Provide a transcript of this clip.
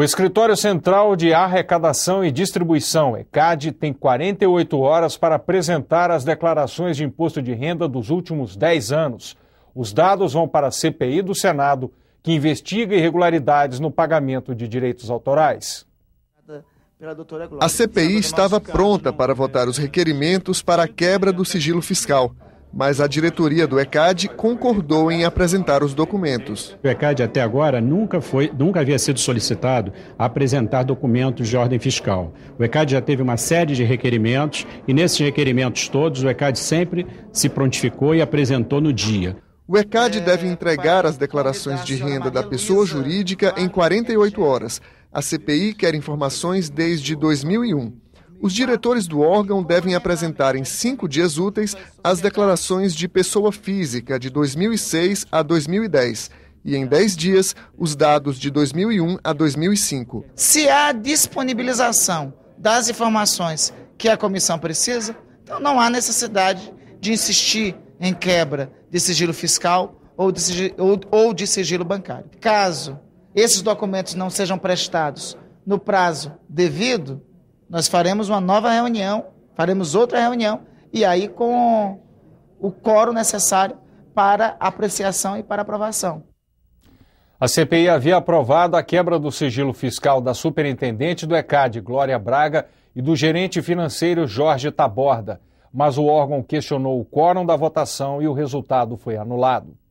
O Escritório Central de Arrecadação e Distribuição, ECAD, tem 48 horas para apresentar as declarações de imposto de renda dos últimos 10 anos. Os dados vão para a CPI do Senado, que investiga irregularidades no pagamento de direitos autorais. A CPI estava pronta para votar os requerimentos para a quebra do sigilo fiscal mas a diretoria do ECAD concordou em apresentar os documentos. O ECAD até agora nunca foi, nunca havia sido solicitado a apresentar documentos de ordem fiscal. O ECAD já teve uma série de requerimentos e nesses requerimentos todos o ECAD sempre se prontificou e apresentou no dia. O ECAD deve entregar as declarações de renda da pessoa jurídica em 48 horas. A CPI quer informações desde 2001. Os diretores do órgão devem apresentar em cinco dias úteis as declarações de pessoa física de 2006 a 2010 e em dez dias os dados de 2001 a 2005. Se há disponibilização das informações que a comissão precisa, então não há necessidade de insistir em quebra de sigilo fiscal ou de sigilo, ou, ou de sigilo bancário. Caso esses documentos não sejam prestados no prazo devido, nós faremos uma nova reunião, faremos outra reunião, e aí com o coro necessário para apreciação e para aprovação. A CPI havia aprovado a quebra do sigilo fiscal da superintendente do ECAD, Glória Braga, e do gerente financeiro Jorge Taborda, mas o órgão questionou o quórum da votação e o resultado foi anulado.